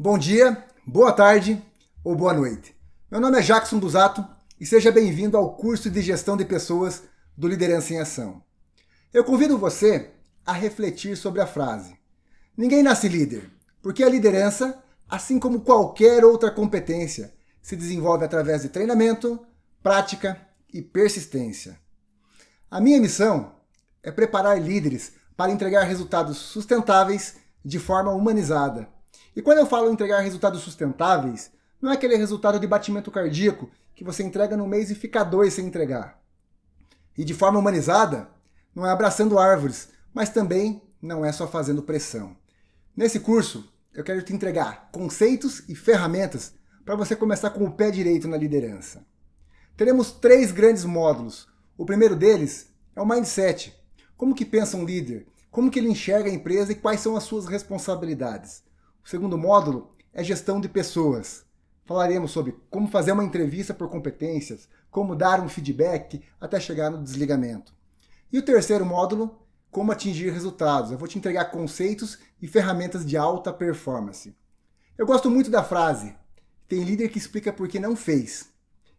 Bom dia, boa tarde ou boa noite. Meu nome é Jackson Busato e seja bem-vindo ao curso de Gestão de Pessoas do Liderança em Ação. Eu convido você a refletir sobre a frase: Ninguém nasce líder, porque a liderança, assim como qualquer outra competência, se desenvolve através de treinamento, prática e persistência. A minha missão é preparar líderes para entregar resultados sustentáveis de forma humanizada e quando eu falo entregar resultados sustentáveis, não é aquele resultado de batimento cardíaco que você entrega no mês e fica dois sem entregar. E de forma humanizada, não é abraçando árvores, mas também não é só fazendo pressão. Nesse curso, eu quero te entregar conceitos e ferramentas para você começar com o pé direito na liderança. Teremos três grandes módulos. O primeiro deles é o mindset. Como que pensa um líder? Como que ele enxerga a empresa e quais são as suas responsabilidades? O segundo módulo é gestão de pessoas. Falaremos sobre como fazer uma entrevista por competências, como dar um feedback até chegar no desligamento. E o terceiro módulo, como atingir resultados. Eu vou te entregar conceitos e ferramentas de alta performance. Eu gosto muito da frase: tem líder que explica por que não fez,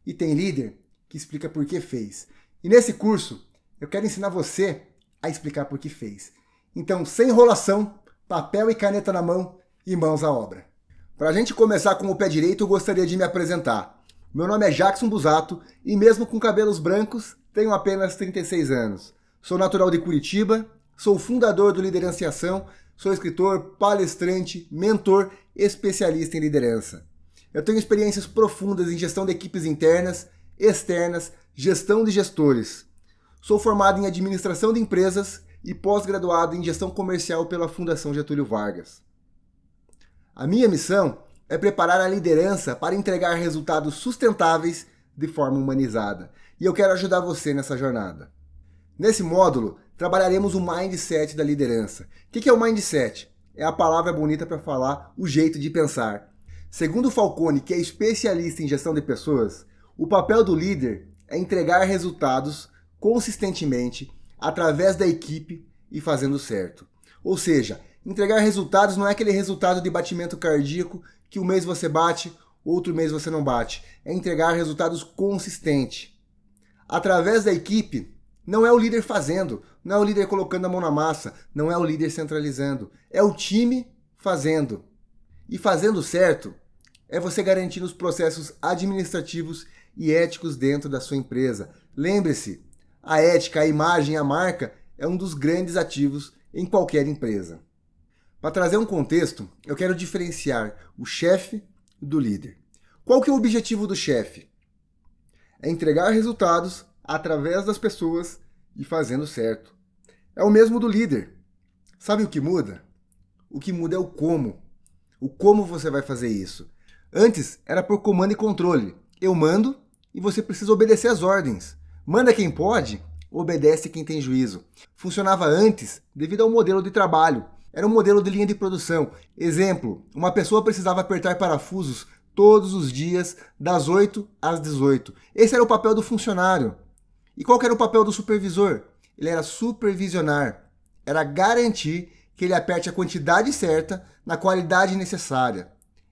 e tem líder que explica por que fez. E nesse curso, eu quero ensinar você a explicar por que fez. Então, sem enrolação, papel e caneta na mão, e mãos à obra. Para a gente começar com o pé direito, eu gostaria de me apresentar. Meu nome é Jackson Busato e, mesmo com cabelos brancos, tenho apenas 36 anos. Sou natural de Curitiba, sou fundador do Liderança Ação, sou escritor, palestrante, mentor, especialista em liderança. Eu tenho experiências profundas em gestão de equipes internas, externas, gestão de gestores. Sou formado em administração de empresas e pós-graduado em gestão comercial pela Fundação Getúlio Vargas. A minha missão é preparar a liderança para entregar resultados sustentáveis de forma humanizada. E eu quero ajudar você nessa jornada. Nesse módulo, trabalharemos o mindset da liderança. O que é o mindset? É a palavra bonita para falar o jeito de pensar. Segundo Falcone, que é especialista em gestão de pessoas, o papel do líder é entregar resultados consistentemente através da equipe e fazendo certo. Ou seja, Entregar resultados não é aquele resultado de batimento cardíaco que um mês você bate, outro mês você não bate. É entregar resultados consistente, Através da equipe, não é o líder fazendo, não é o líder colocando a mão na massa, não é o líder centralizando. É o time fazendo. E fazendo certo é você garantir os processos administrativos e éticos dentro da sua empresa. Lembre-se, a ética, a imagem, a marca é um dos grandes ativos em qualquer empresa. Para trazer um contexto, eu quero diferenciar o chefe do líder. Qual que é o objetivo do chefe? É entregar resultados através das pessoas e fazendo certo. É o mesmo do líder. Sabe o que muda? O que muda é o como. O como você vai fazer isso. Antes era por comando e controle. Eu mando e você precisa obedecer às ordens. Manda quem pode, obedece quem tem juízo. Funcionava antes devido ao modelo de trabalho era um modelo de linha de produção. Exemplo: uma pessoa precisava apertar parafusos todos os dias, das 8 às 18. Esse era o papel do funcionário. E qual era o papel do supervisor? Ele era supervisionar, era garantir que ele aperte a quantidade certa na qualidade necessária.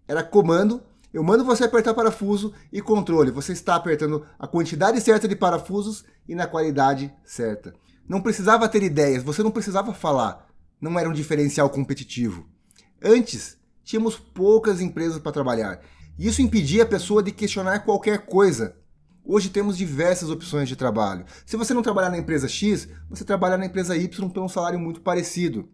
Era comando, eu mando você apertar parafuso e controle. Você está apertando a quantidade certa de parafusos e na qualidade certa. Não precisava ter ideias, você não precisava falar não era um diferencial competitivo. Antes, tínhamos poucas empresas para trabalhar. e Isso impedia a pessoa de questionar qualquer coisa. Hoje temos diversas opções de trabalho. Se você não trabalhar na empresa X, você trabalha na empresa Y por um salário muito parecido.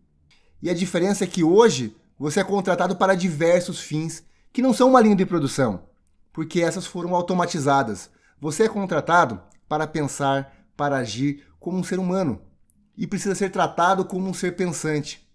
E a diferença é que hoje você é contratado para diversos fins que não são uma linha de produção, porque essas foram automatizadas. Você é contratado para pensar, para agir como um ser humano, e precisa ser tratado como um ser pensante.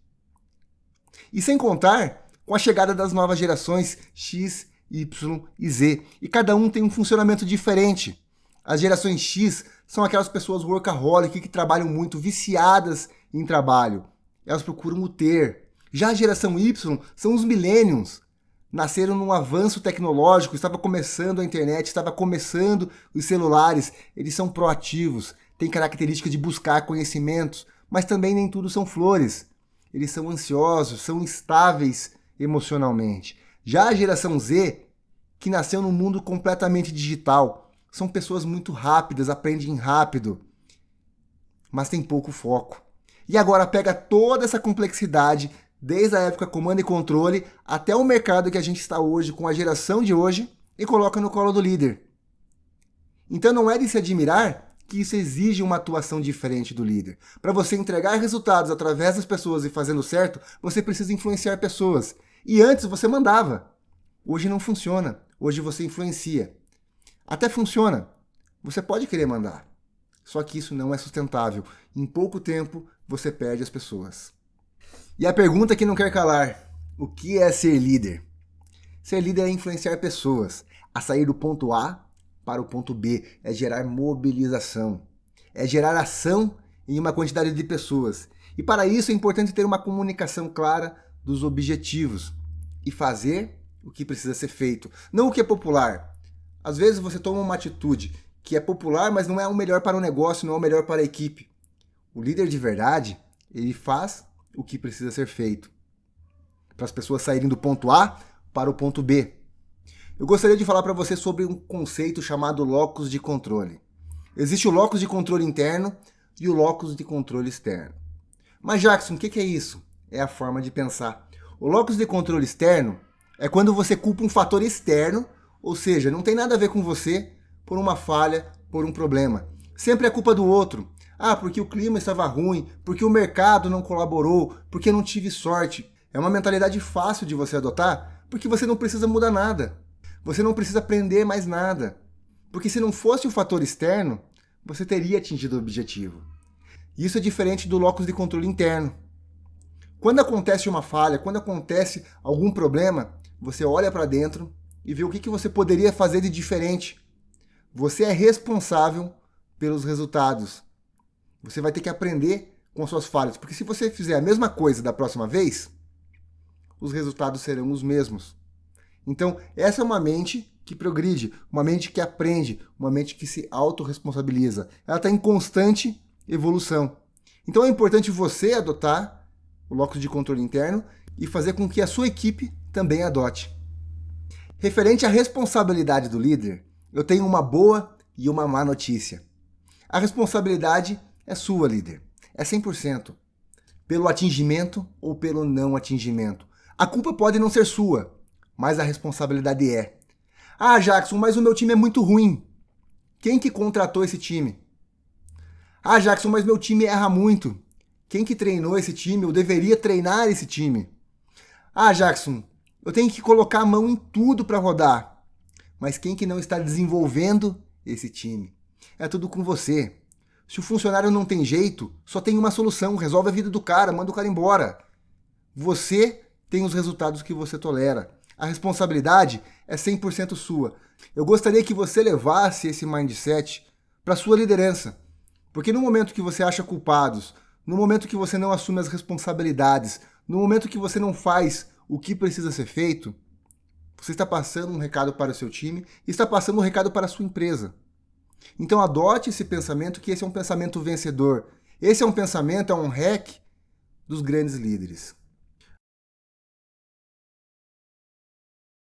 E sem contar com a chegada das novas gerações X, Y e Z, e cada um tem um funcionamento diferente. As gerações X são aquelas pessoas workaholic que trabalham muito, viciadas em trabalho. Elas procuram o ter. Já a geração Y são os millennials. Nasceram num avanço tecnológico, estava começando a internet, estava começando os celulares. Eles são proativos, têm característica de buscar conhecimentos, mas também nem tudo são flores. Eles são ansiosos, são instáveis emocionalmente. Já a geração Z, que nasceu num mundo completamente digital, são pessoas muito rápidas, aprendem rápido, mas tem pouco foco. E agora pega toda essa complexidade, desde a época comando e controle até o mercado que a gente está hoje, com a geração de hoje, e coloca no colo do líder. Então não é de se admirar que isso exige uma atuação diferente do líder. Para você entregar resultados através das pessoas e fazendo certo, você precisa influenciar pessoas. E antes você mandava. Hoje não funciona. Hoje você influencia. Até funciona. Você pode querer mandar. Só que isso não é sustentável. Em pouco tempo, você perde as pessoas. E a pergunta que não quer calar: o que é ser líder? Ser líder é influenciar pessoas a sair do ponto A para o ponto B, é gerar mobilização, é gerar ação em uma quantidade de pessoas. E para isso é importante ter uma comunicação clara dos objetivos e fazer o que precisa ser feito, não o que é popular. Às vezes você toma uma atitude que é popular, mas não é o melhor para o negócio, não é o melhor para a equipe. O líder de verdade, ele faz o que precisa ser feito para as pessoas saírem do ponto A para o ponto B. Eu gostaria de falar para você sobre um conceito chamado locus de controle. Existe o locus de controle interno e o locus de controle externo. Mas Jackson, o que é isso? É a forma de pensar. O locus de controle externo é quando você culpa um fator externo, ou seja, não tem nada a ver com você, por uma falha, por um problema. Sempre é culpa do outro. Ah, porque o clima estava ruim, porque o mercado não colaborou, porque não tive sorte. É uma mentalidade fácil de você adotar, porque você não precisa mudar nada. Você não precisa aprender mais nada, porque se não fosse o fator externo, você teria atingido o objetivo. Isso é diferente do locus de controle interno. Quando acontece uma falha, quando acontece algum problema, você olha para dentro e vê o que, que você poderia fazer de diferente. Você é responsável pelos resultados. Você vai ter que aprender com suas falhas, porque se você fizer a mesma coisa da próxima vez, os resultados serão os mesmos. Então, essa é uma mente que progride, uma mente que aprende, uma mente que se autorresponsabiliza. Ela está em constante evolução. Então é importante você adotar o locus de controle interno e fazer com que a sua equipe também adote. Referente à responsabilidade do líder, eu tenho uma boa e uma má notícia. A responsabilidade é sua, líder. É 100%. Pelo atingimento ou pelo não atingimento. A culpa pode não ser sua, mas a responsabilidade é. Ah, Jackson, mas o meu time é muito ruim. Quem que contratou esse time? Ah, Jackson, mas meu time erra muito. Quem que treinou esse time Eu deveria treinar esse time? Ah, Jackson, eu tenho que colocar a mão em tudo para rodar. Mas quem que não está desenvolvendo esse time? É tudo com você. Se o funcionário não tem jeito, só tem uma solução, resolve a vida do cara, manda o cara embora. Você tem os resultados que você tolera. A responsabilidade é 100% sua. Eu gostaria que você levasse esse mindset para sua liderança. Porque no momento que você acha culpados, no momento que você não assume as responsabilidades, no momento que você não faz o que precisa ser feito, você está passando um recado para o seu time e está passando um recado para a sua empresa. Então adote esse pensamento que esse é um pensamento vencedor. Esse é um pensamento, é um hack dos grandes líderes.